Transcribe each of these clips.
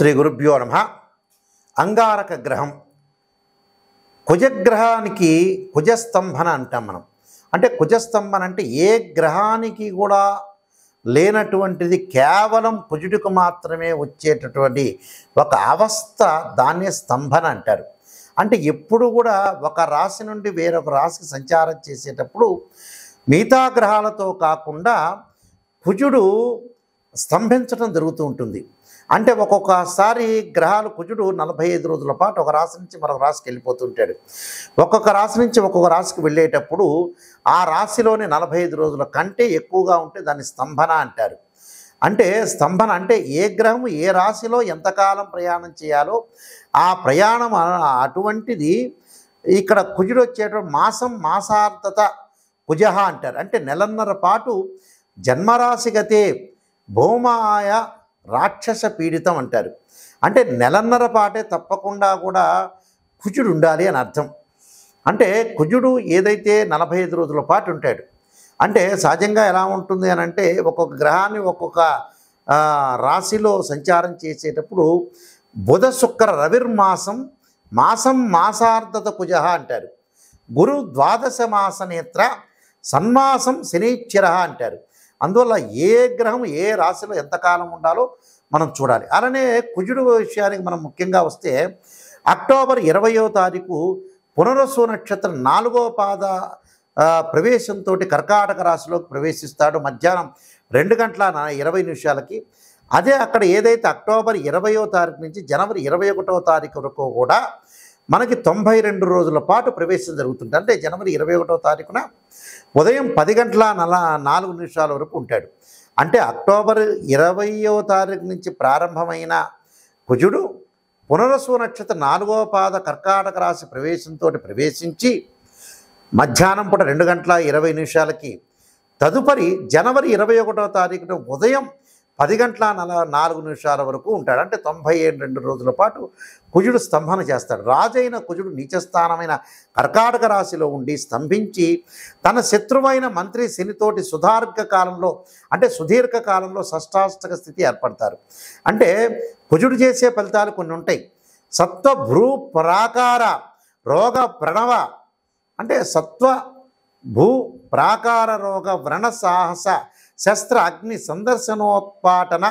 శ్రీ గురుభ్యో నమ అంగారక గ్రహం కుజగ్రహానికి కుజస్తంభన అంటాం మనం అంటే కుజస్తంభన అంటే ఏ గ్రహానికి కూడా లేనటువంటిది కేవలం కుజుడికి మాత్రమే వచ్చేటటువంటి ఒక అవస్థ దాన్నే స్తంభన అంటారు అంటే ఎప్పుడు కూడా ఒక రాశి నుండి వేరొక రాశికి సంచారం చేసేటప్పుడు మిగతా గ్రహాలతో కాకుండా కుజుడు స్తంభించడం జరుగుతూ ఉంటుంది అంటే ఒక్కొక్కసారి గ్రహాలు కుజుడు నలభై ఐదు రోజుల పాటు ఒక రాశి నుంచి మరొక రాశికి వెళ్ళిపోతుంటాడు ఒక్కొక్క రాశి నుంచి ఒక్కొక్క రాశికి వెళ్ళేటప్పుడు ఆ రాశిలోని నలభై ఐదు రోజుల కంటే ఎక్కువగా ఉంటే దాన్ని స్తంభన అంటారు అంటే స్తంభన అంటే ఏ గ్రహం ఏ రాశిలో ఎంతకాలం ప్రయాణం చేయాలో ఆ ప్రయాణం అటువంటిది ఇక్కడ కుజుడు వచ్చేటప్పుడు మాసం మాసార్థత కుజహ అంటారు అంటే నెలన్నర పాటు జన్మరాశిగతే భౌమాయ రాక్షస పీడితం అంటారు అంటే నెలన్నర పాటే తప్పకుండా కూడా కుజుడు ఉండాలి అని అర్థం అంటే కుజుడు ఏదైతే నలభై ఐదు రోజుల పాటు ఉంటాడు అంటే సహజంగా ఎలా ఉంటుంది అని అంటే ఒక్కొక్క గ్రహాన్ని ఒక్కొక్క రాశిలో సంచారం చేసేటప్పుడు బుధ శుక్ర రవిర్మాసం మాసం మాసార్థత కుజ అంటారు గురు ద్వాదశ మాస నేత్ర సన్మాసం శనిశ్చర అంటారు అందువల్ల ఏ గ్రహం ఏ రాశిలో ఎంతకాలం ఉండాలో మనం చూడాలి అలానే కుజుడు విషయానికి మనం ముఖ్యంగా వస్తే అక్టోబర్ ఇరవయో తారీఖు పునరసు నక్షత్రం నాలుగో పాద ప్రవేశంతో కర్కాటక రాశిలోకి ప్రవేశిస్తాడు మధ్యాహ్నం రెండు గంటల ఇరవై నిమిషాలకి అదే అక్కడ ఏదైతే అక్టోబర్ ఇరవయో తారీఖు నుంచి జనవరి ఇరవై ఒకటో తారీఖు వరకు కూడా మనకి తొంభై రెండు రోజుల పాటు ప్రవేశం జరుగుతుంది అంటే జనవరి ఇరవై ఒకటో తారీఖున ఉదయం పది గంటల నల నాలుగు నిమిషాల వరకు ఉంటాడు అంటే అక్టోబర్ ఇరవయో తారీఖు నుంచి ప్రారంభమైన కుజుడు పునరసు నక్షత్ర నాలుగవ పాద కర్కాటక రాశి ప్రవేశంతో ప్రవేశించి మధ్యాహ్నం పూట రెండు గంటల ఇరవై నిమిషాలకి తదుపరి జనవరి ఇరవై ఒకటో తారీఖున ఉదయం పది గంటల నల నాలుగు నిమిషాల వరకు ఉంటాడు అంటే తొంభై ఏడు రెండు రోజుల పాటు కుజుడు స్తంభన చేస్తాడు రాజైన కుజుడు నీచస్థానమైన కర్కాటక రాశిలో ఉండి స్తంభించి తన శత్రువైన మంత్రి శనితోటి సుదీర్ఘ కాలంలో అంటే సుదీర్ఘ కాలంలో షష్టాష్టక స్థితి ఏర్పడతారు అంటే కుజుడు చేసే ఫలితాలు కొన్ని ఉంటాయి సత్వ భ్రూ ప్రాకార రోగ ప్రణవ అంటే సత్వ భూ ప్రాకార రోగ వ్రణ సాహస శస్త్ర అగ్ని సందర్శనోత్పాటన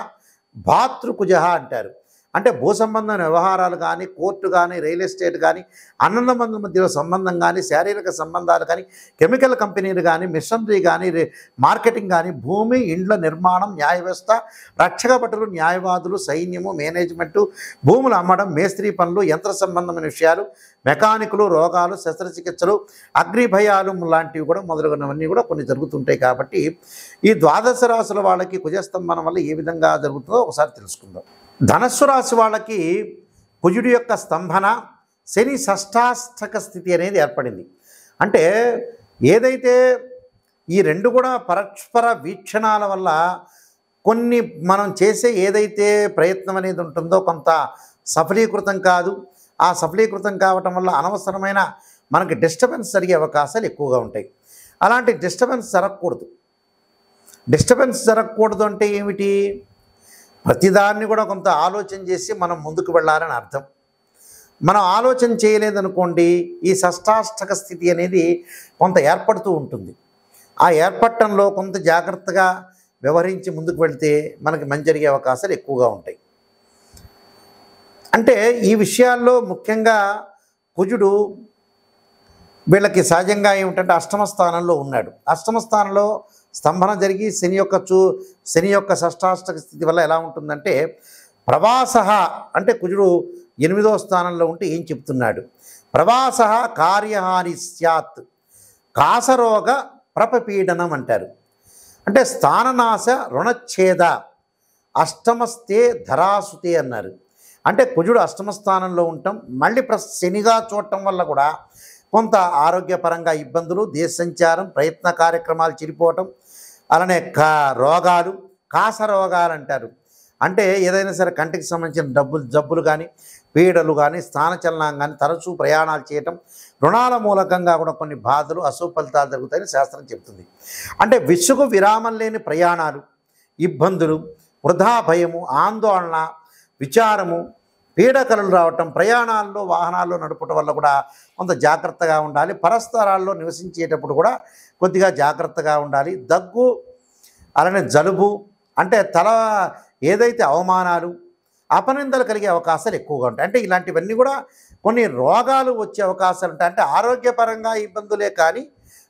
భాతృకుజ అంటారు అంటే భూ సంబంధం వ్యవహారాలు కానీ కోర్టు కానీ రియల్ ఎస్టేట్ కానీ అన్నల మందుల మధ్య సంబంధం కానీ శారీరక సంబంధాలు కానీ కెమికల్ కంపెనీలు కానీ మిషనరీ కానీ మార్కెటింగ్ కానీ భూమి ఇండ్ల నిర్మాణం న్యాయ వ్యవస్థ రక్షక భటులు న్యాయవాదులు సైన్యము మేనేజ్మెంటు భూములు అమ్మడం మేస్త్రీ పనులు యంత్ర సంబంధమైన విషయాలు మెకానికులు రోగాలు శస్త్రచికిత్సలు అగ్నిభయాలు లాంటివి కూడా మొదలగునవన్నీ కూడా కొన్ని జరుగుతుంటాయి కాబట్టి ఈ ద్వాదశ రాశుల వాళ్ళకి కుజస్తంభనం వల్ల ఏ విధంగా జరుగుతుందో ఒకసారి తెలుసుకుందాం ధనస్సు రాశి వాళ్ళకి కుజుడి యొక్క స్తంభన శని షష్టాష్టక స్థితి అనేది ఏర్పడింది అంటే ఏదైతే ఈ రెండు కూడా పరస్పర వీక్షణాల వల్ల కొన్ని మనం చేసే ఏదైతే ప్రయత్నం అనేది ఉంటుందో కొంత సఫలీకృతం కాదు ఆ సఫలీకృతం కావటం వల్ల అనవసరమైన మనకి డిస్టర్బెన్స్ జరిగే అవకాశాలు ఎక్కువగా ఉంటాయి అలాంటి డిస్టర్బెన్స్ జరగకూడదు డిస్టర్బెన్స్ జరగకూడదు అంటే ఏమిటి ప్రతిదాన్ని కూడా కొంత ఆలోచన చేసి మనం ముందుకు వెళ్ళాలని అర్థం మనం ఆలోచన చేయలేదనుకోండి ఈ షష్టాష్టక స్థితి అనేది కొంత ఏర్పడుతూ ఉంటుంది ఆ ఏర్పడటంలో కొంత జాగ్రత్తగా వ్యవహరించి ముందుకు వెళితే మనకి మంచి జరిగే అవకాశాలు ఎక్కువగా ఉంటాయి అంటే ఈ విషయాల్లో ముఖ్యంగా కుజుడు వీళ్ళకి సహజంగా ఏమిటంటే అష్టమ స్థానంలో ఉన్నాడు అష్టమ స్థానంలో స్తంభన జరిగి శని యొక్క చూ శని యొక్క షష్టాష్టక స్థితి వల్ల ఎలా ఉంటుందంటే ప్రవాస అంటే కుజుడు ఎనిమిదో స్థానంలో ఉంటే ఏం చెప్తున్నాడు ప్రవాస కార్యహాని స్యాత్ కాసరోగ ప్రపపీడనం అంటారు అంటే స్థాననాశ రుణఛేద అష్టమస్తే ధరాసుతే అన్నారు అంటే కుజుడు అష్టమ స్థానంలో ఉండటం మళ్ళీ ప్ర శనిగా చూడటం వల్ల కూడా కొంత ఆరోగ్యపరంగా ఇబ్బందులు దేశ సంచారం ప్రయత్న కార్యక్రమాలు చిరిపోవటం అలానే కా రోగాలు కాస రోగాలు అంటారు అంటే ఏదైనా సరే కంటికి సంబంధించిన డబ్బులు జబ్బులు కానీ పీడలు కానీ స్థానచలనం కానీ తరచూ ప్రయాణాలు చేయటం రుణాల మూలకంగా కూడా కొన్ని బాధలు అశుభ ఫలితాలు జరుగుతాయని శాస్త్రం చెబుతుంది అంటే విసుగు విరామం లేని ప్రయాణాలు ఇబ్బందులు వృధా భయము ఆందోళన విచారము పీడకలలు రావటం ప్రయాణాల్లో వాహనాల్లో నడపటం వల్ల కూడా కొంత జాగ్రత్తగా ఉండాలి పరస్థరాల్లో నివసించేటప్పుడు కూడా కొద్దిగా జాగ్రత్తగా ఉండాలి దగ్గు అలానే జలుబు అంటే తల ఏదైతే అవమానాలు అపనిందలు కలిగే అవకాశాలు ఎక్కువగా ఉంటాయి అంటే ఇలాంటివన్నీ కూడా కొన్ని రోగాలు వచ్చే అవకాశాలు ఉంటాయి అంటే ఆరోగ్యపరంగా ఇబ్బందులే కానీ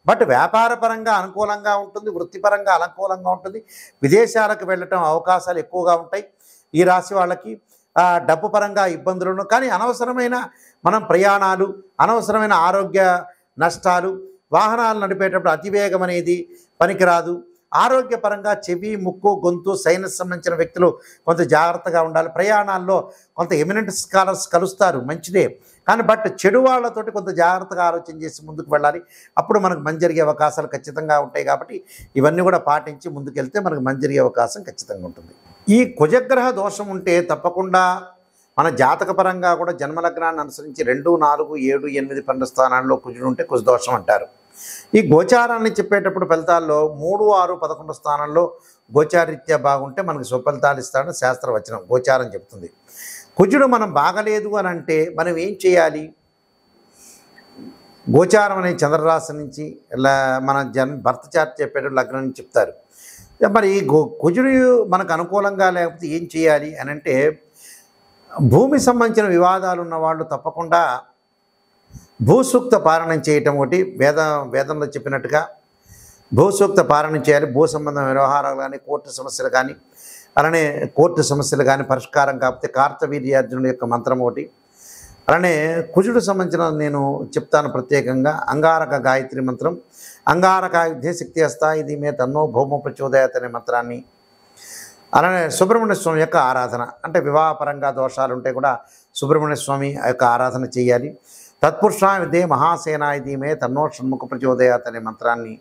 బట్ వ్యాపారపరంగా అనుకూలంగా ఉంటుంది వృత్తిపరంగా అనుకూలంగా ఉంటుంది విదేశాలకు వెళ్ళటం అవకాశాలు ఎక్కువగా ఉంటాయి ఈ రాశి వాళ్ళకి డబ్బు పరంగా ఇబ్బందులను కానీ అనవసరమైన మనం ప్రయాణాలు అనవసరమైన ఆరోగ్య నష్టాలు వాహనాలు నడిపేటప్పుడు అతివేగం అనేది పనికిరాదు ఆరోగ్యపరంగా చెవి ముక్కు గొంతు సైనస్ సంబంధించిన వ్యక్తులు కొంత జాగ్రత్తగా ఉండాలి ప్రయాణాల్లో కొంత ఎమినెంట్ స్కాలర్స్ కలుస్తారు మంచిదే కానీ బట్ చెడు వాళ్ళతోటి కొంత జాగ్రత్తగా ఆలోచన చేసి ముందుకు వెళ్ళాలి అప్పుడు మనకు మంచి జరిగే అవకాశాలు ఖచ్చితంగా ఉంటాయి కాబట్టి ఇవన్నీ కూడా పాటించి ముందుకెళ్తే మనకు మంచి జరిగే అవకాశం ఖచ్చితంగా ఉంటుంది ఈ కుజగ్రహ దోషం ఉంటే తప్పకుండా మన జాతకపరంగా కూడా జన్మలగ్నాన్ని అనుసరించి రెండు నాలుగు ఏడు ఎనిమిది పన్నెండు స్థానాల్లో కుజుడు ఉంటే కుజదోషం అంటారు ఈ గోచారాన్ని చెప్పేటప్పుడు ఫలితాల్లో మూడు ఆరు పదకొండు స్థానంలో గోచారీత్యా బాగుంటే మనకి సుఫలితాలు ఇస్తాడని శాస్త్రవచనం గోచారం చెప్తుంది కుజుడు మనం బాగలేదు అని అంటే మనం ఏం చేయాలి గోచారం అనే చంద్రరాశి నుంచి ఇలా మన జన్ భర్త చార్ట్ చెప్పేటప్పుడు లగ్నం చెప్తారు మరి కుజుడు మనకు అనుకూలంగా లేకపోతే ఏం చేయాలి అని అంటే భూమి సంబంధించిన వివాదాలు ఉన్న వాళ్ళు తప్పకుండా భూసూక్త పారణం చేయటం ఒకటి వేద వేదంలో చెప్పినట్టుగా భూసూక్త పారణం చేయాలి భూ సంబంధం వ్యవహారాలు కానీ కోర్టు సమస్యలు కానీ అలానే కోర్టు సమస్యలు కానీ పరిష్కారం కాకపోతే కార్తవీర్యార్జునుడి యొక్క మంత్రం ఒకటి అలానే కుజుడు సంబంధించిన నేను చెప్తాను ప్రత్యేకంగా అంగారక గాయత్రి మంత్రం అంగారక యుద్ధే శక్తి అస్తా ఇది మే తన్నో భౌమ ప్రచోదయత అనే మంత్రాన్ని అలానే సుబ్రహ్మణ్య స్వామి యొక్క ఆరాధన అంటే వివాహపరంగా దోషాలు ఉంటే కూడా సుబ్రహ్మణ్య స్వామి యొక్క ఆరాధన చేయాలి తత్పురుషా విధే మహాసేన ఇది మే తన్నో షణ్ముఖ ప్రచోదయాత్ అనే మంత్రాన్ని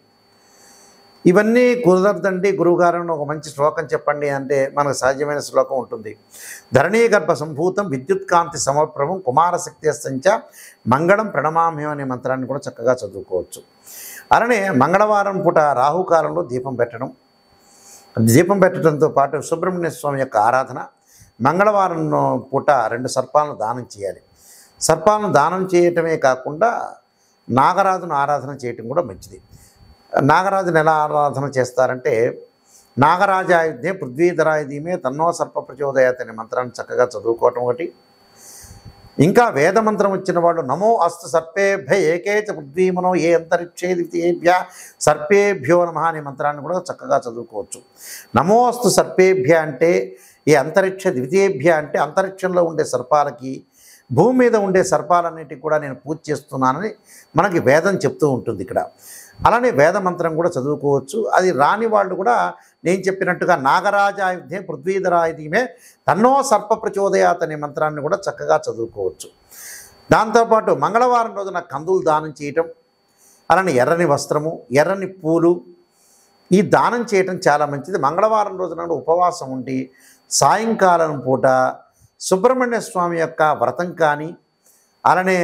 ఇవన్నీ కుదరదండి గురువుగారిని ఒక మంచి శ్లోకం చెప్పండి అంటే మనకు సహజమైన శ్లోకం ఉంటుంది ధరణీ గర్భ సంభూతం విద్యుత్కాంతి సమప్రభం కుమారశక్తి సంచ మంగళం ప్రణమామ్యం అనే మంత్రాన్ని కూడా చక్కగా చదువుకోవచ్చు అలానే మంగళవారం పూట రాహుకాలంలో దీపం పెట్టడం దీపం పెట్టడంతో పాటు సుబ్రహ్మణ్య స్వామి యొక్క ఆరాధన మంగళవారం పూట రెండు సర్పాలను దానం చేయాలి సర్పాలను దానం చేయటమే కాకుండా నాగరాజును ఆరాధన చేయటం కూడా మంచిది నాగరాజుని ఎలా ఆరాధన చేస్తారంటే నాగరాజాయుధ్యే పృథ్వీధరాయుధ్యమే తన్నో సర్ప ప్రచోదయాత్ అనే మంత్రాన్ని చక్కగా చదువుకోవటం ఒకటి ఇంకా వేద మంత్రం ఇచ్చిన వాళ్ళు నమో అస్తు సర్పేభ్య ఏకేచ పృథ్వీమనో ఏ అంతరిక్షే సర్పేభ్యో నమ అనే మంత్రాన్ని కూడా చక్కగా చదువుకోవచ్చు నమో అస్తు సర్పేభ్య అంటే ఈ అంతరిక్ష ద్వితీయభ్య అంటే అంతరిక్షంలో ఉండే సర్పాలకి భూమి మీద ఉండే సర్పాలన్నిటికీ కూడా నేను పూజ చేస్తున్నానని మనకి వేదం చెప్తూ ఉంటుంది ఇక్కడ అలానే వేద మంత్రం కూడా చదువుకోవచ్చు అది రాని వాళ్ళు కూడా నేను చెప్పినట్టుగా నాగరాజాయుధ్యం పృథ్వీధరాయుధ్యమే తన్నో సర్ప ప్రచోదయాత్ అనే మంత్రాన్ని కూడా చక్కగా చదువుకోవచ్చు దాంతోపాటు మంగళవారం రోజున కందులు దానం చేయటం అలానే ఎర్రని వస్త్రము ఎర్రని పూలు ఈ దానం చేయటం చాలా మంచిది మంగళవారం రోజున ఉపవాసం ఉండి సాయంకాలం పూట సుబ్రహ్మణ్య స్వామి యొక్క వ్రతం కానీ అలానే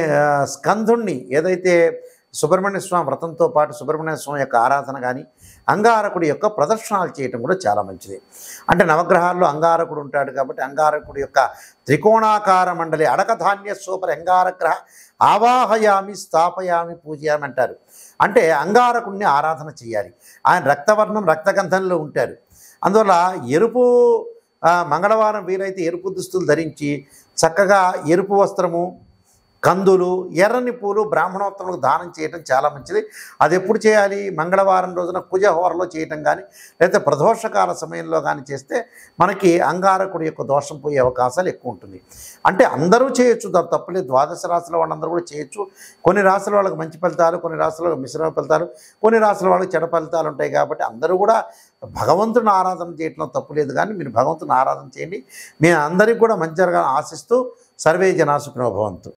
స్కంధుణ్ణి ఏదైతే సుబ్రహ్మణ్య స్వామి వ్రతంతో పాటు సుబ్రహ్మణ్య స్వామి యొక్క ఆరాధన కానీ అంగారకుడి యొక్క ప్రదర్శనాలు చేయటం కూడా చాలా మంచిది అంటే నవగ్రహాల్లో అంగారకుడు ఉంటాడు కాబట్టి అంగారకుడి యొక్క త్రికోణాకార మండలి అడకధాన్య సూపర్ అంగారగ్రహ ఆవాహయామి స్థాపయామి పూజయామి అంటారు అంటే అంగారకుడిని ఆరాధన చేయాలి ఆయన రక్తవర్ణం రక్తగంధంలో ఉంటారు అందువల్ల ఎరుపు మంగళవారం వీలైతే ఎరుపు దుస్తులు ధరించి చక్కగా ఎరుపు వస్త్రము కందులు ఎర్రని పూలు బ్రాహ్మణోత్తములకు దానం చేయటం చాలా మంచిది అది ఎప్పుడు చేయాలి మంగళవారం రోజున కుజహోరలో హోరలో చేయటం కానీ లేకపోతే ప్రదోషకాల సమయంలో కానీ చేస్తే మనకి అంగారకుడి యొక్క దోషం పోయే అవకాశాలు ఎక్కువ ఉంటుంది అంటే అందరూ చేయొచ్చు దాని తప్పలేదు ద్వాదశ రాశుల వాళ్ళందరూ కూడా చేయొచ్చు కొన్ని రాసుల వాళ్ళకి మంచి ఫలితాలు కొన్ని రాశుల వాళ్ళకి మిశ్రమ ఫలితాలు కొన్ని రాసుల వాళ్ళకి చెడ ఫలితాలు ఉంటాయి కాబట్టి అందరూ కూడా భగవంతుని ఆరాధన చేయటంలో తప్పు లేదు కానీ మీరు భగవంతుని ఆరాధన చేయండి మీ అందరికీ కూడా మంచి జరగాలని ఆశిస్తూ సర్వే జనాసుకునో